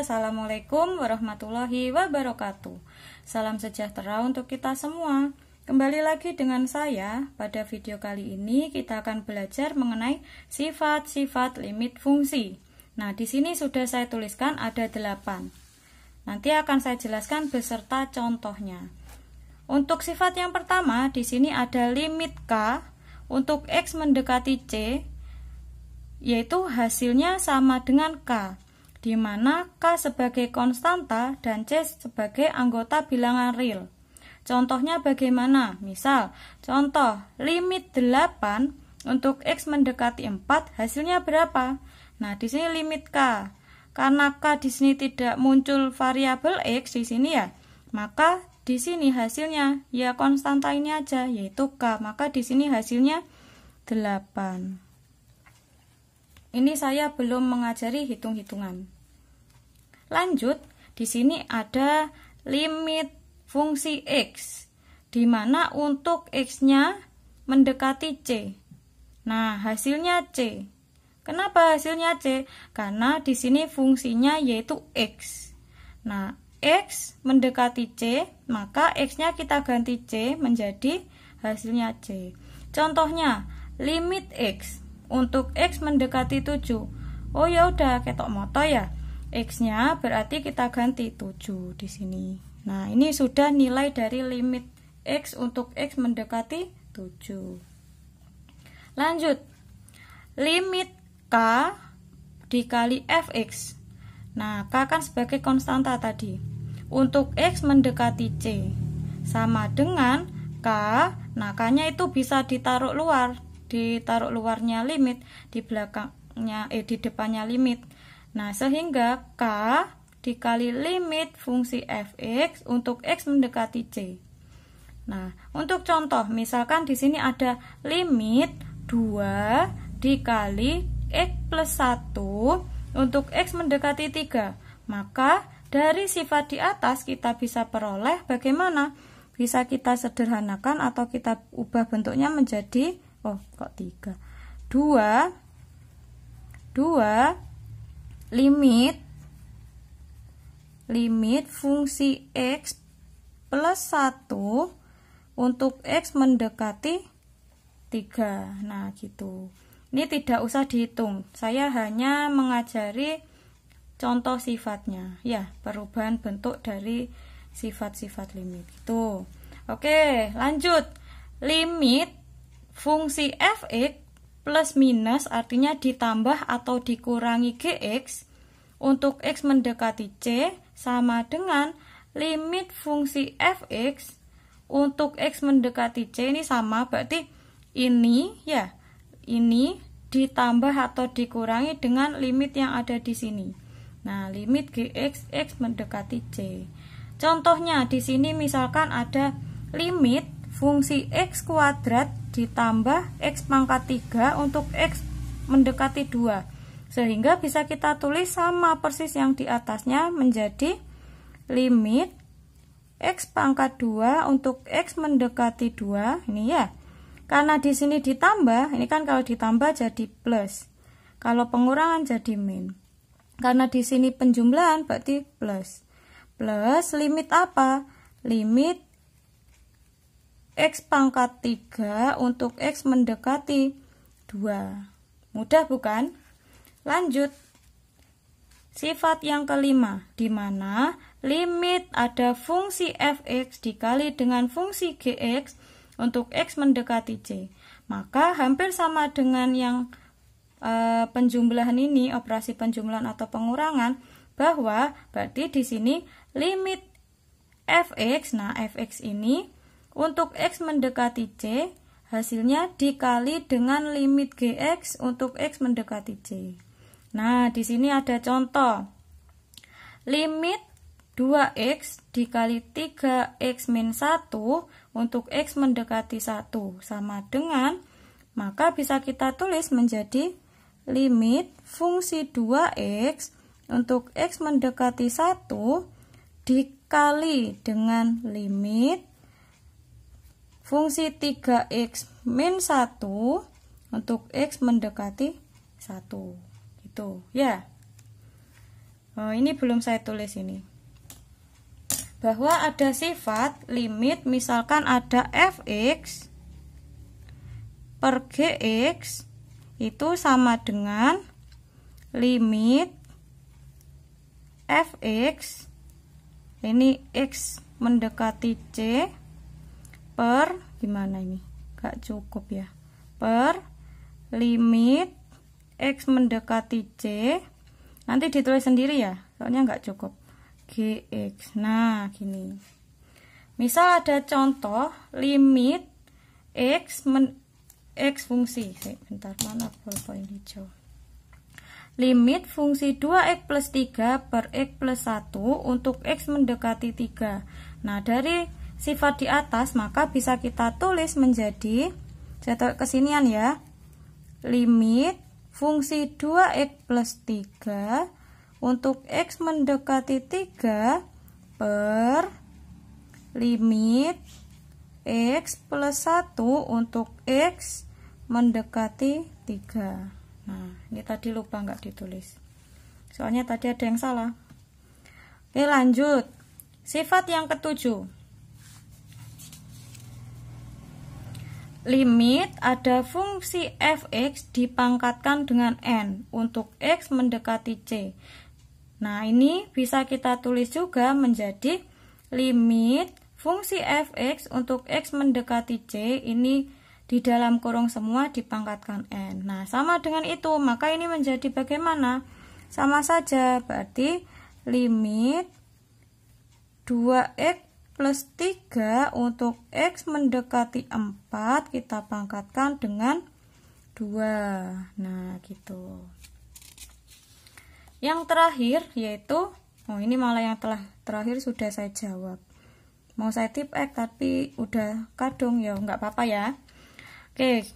Assalamualaikum warahmatullahi wabarakatuh. Salam sejahtera untuk kita semua. Kembali lagi dengan saya. Pada video kali ini kita akan belajar mengenai sifat-sifat limit fungsi. Nah, di sini sudah saya tuliskan ada 8. Nanti akan saya jelaskan beserta contohnya. Untuk sifat yang pertama, di sini ada limit K untuk X mendekati C, yaitu hasilnya sama dengan K di mana K sebagai konstanta dan C sebagai anggota bilangan real. Contohnya bagaimana? Misal, contoh limit 8 untuk X mendekati 4 hasilnya berapa? Nah, di sini limit K. Karena K di sini tidak muncul variabel X di sini ya, maka di sini hasilnya ya konstanta ini aja yaitu K. Maka di sini hasilnya 8. Ini saya belum mengajari hitung-hitungan. Lanjut, di sini ada limit fungsi x, di mana untuk x-nya mendekati c. Nah, hasilnya c. Kenapa hasilnya c? Karena di sini fungsinya yaitu x. Nah, x mendekati c, maka x-nya kita ganti c menjadi hasilnya c. Contohnya, limit x untuk x mendekati 7. Oh ya udah ketok moto ya. X-nya berarti kita ganti 7 di sini. Nah, ini sudah nilai dari limit X untuk X mendekati 7. Lanjut. Limit K dikali Fx. Nah, K kan sebagai konstanta tadi. Untuk X mendekati C. Sama dengan K, nah K-nya itu bisa ditaruh luar. Ditaruh luarnya limit, di belakangnya, eh di depannya limit Nah, sehingga K dikali limit fungsi fx untuk x mendekati c. Nah, untuk contoh, misalkan di sini ada limit 2 dikali x plus 1 untuk x mendekati 3. Maka, dari sifat di atas kita bisa peroleh bagaimana? Bisa kita sederhanakan atau kita ubah bentuknya menjadi, oh kok 3. 2, 2 limit limit fungsi x plus 1 untuk x mendekati 3 nah gitu ini tidak usah dihitung saya hanya mengajari contoh sifatnya ya perubahan bentuk dari sifat-sifat limit itu oke lanjut limit fungsi fx plus minus artinya ditambah atau dikurangi GX untuk X mendekati C sama dengan limit fungsi fx untuk x mendekati c ini sama berarti ini ya ini ditambah atau dikurangi dengan limit yang ada di sini nah limit gx x mendekati c contohnya di sini misalkan ada limit fungsi x kuadrat ditambah X pangkat 3 untuk X mendekati 2 sehingga bisa kita tulis sama persis yang di atasnya menjadi limit X pangkat 2 untuk X mendekati 2 ini ya karena di sini ditambah ini kan kalau ditambah jadi plus kalau pengurangan jadi min karena di sini penjumlahan berarti plus plus limit apa limit X pangkat 3 untuk X mendekati 2. Mudah bukan? Lanjut. Sifat yang kelima, di mana limit ada fungsi fx dikali dengan fungsi gx untuk x mendekati c. Maka hampir sama dengan yang e, penjumlahan ini, operasi penjumlahan atau pengurangan, bahwa berarti di sini limit fx, nah fx ini untuk X mendekati C, hasilnya dikali dengan limit GX untuk X mendekati C. Nah, di sini ada contoh. Limit 2X dikali 3X min 1 untuk X mendekati 1 sama dengan, maka bisa kita tulis menjadi limit fungsi 2X untuk X mendekati 1 dikali dengan limit Fungsi 3x min 1 untuk x mendekati 1. Gitu, ya. Oh, ini belum saya tulis ini. Bahwa ada sifat limit misalkan ada fx per gx itu sama dengan limit fx ini x mendekati c per gimana ini gak cukup ya per limit X mendekati C nanti ditulis sendiri ya soalnya gak cukup GX nah gini misal ada contoh limit X men X fungsi eh, bentar mana poin hijau limit fungsi 2x plus 3 per x plus 1 untuk x mendekati 3 nah dari sifat di atas, maka bisa kita tulis menjadi, jatuh kesinian ya, limit fungsi 2x plus 3 untuk x mendekati 3 per limit x plus 1 untuk x mendekati 3 nah ini tadi lupa nggak ditulis soalnya tadi ada yang salah oke lanjut sifat yang ketujuh limit ada fungsi fx dipangkatkan dengan n untuk x mendekati c. Nah, ini bisa kita tulis juga menjadi limit fungsi fx untuk x mendekati c ini di dalam kurung semua dipangkatkan n. Nah, sama dengan itu, maka ini menjadi bagaimana? Sama saja, berarti limit 2x plus 3 untuk X mendekati 4 kita pangkatkan dengan 2 nah gitu yang terakhir yaitu oh ini malah yang telah terakhir sudah saya jawab mau saya tip X tapi udah kadung ya nggak apa-apa ya oke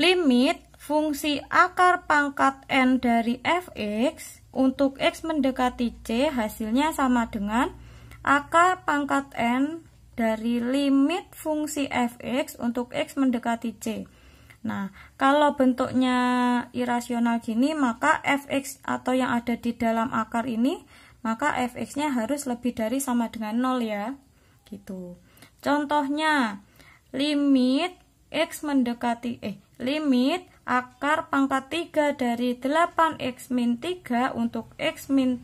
limit fungsi akar pangkat N dari Fx untuk X mendekati C hasilnya sama dengan akar pangkat n dari limit fungsi fx untuk x mendekati c. Nah, kalau bentuknya irasional gini, maka fx atau yang ada di dalam akar ini, maka fx-nya harus lebih dari sama dengan 0 ya. Gitu. Contohnya, limit x mendekati eh limit akar pangkat 3 dari 8x min 3 untuk x min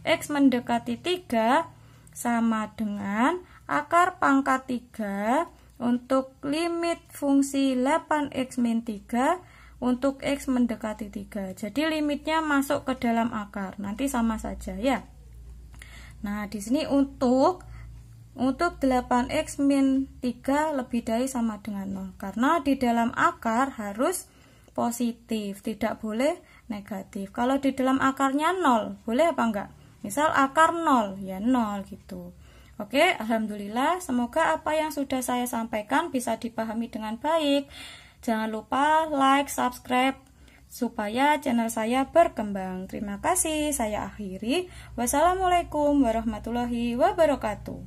x mendekati 3 sama dengan akar pangkat 3 untuk limit fungsi 8x min 3 untuk x mendekati 3. Jadi limitnya masuk ke dalam akar. Nanti sama saja ya. Nah, di sini untuk untuk 8x min 3 lebih dari sama dengan 0 Karena di dalam akar harus positif Tidak boleh negatif Kalau di dalam akarnya 0 Boleh apa enggak? Misal akar 0, ya 0 gitu. Oke, alhamdulillah semoga apa yang sudah saya sampaikan bisa dipahami dengan baik. Jangan lupa like, subscribe supaya channel saya berkembang. Terima kasih, saya akhiri. Wassalamualaikum warahmatullahi wabarakatuh.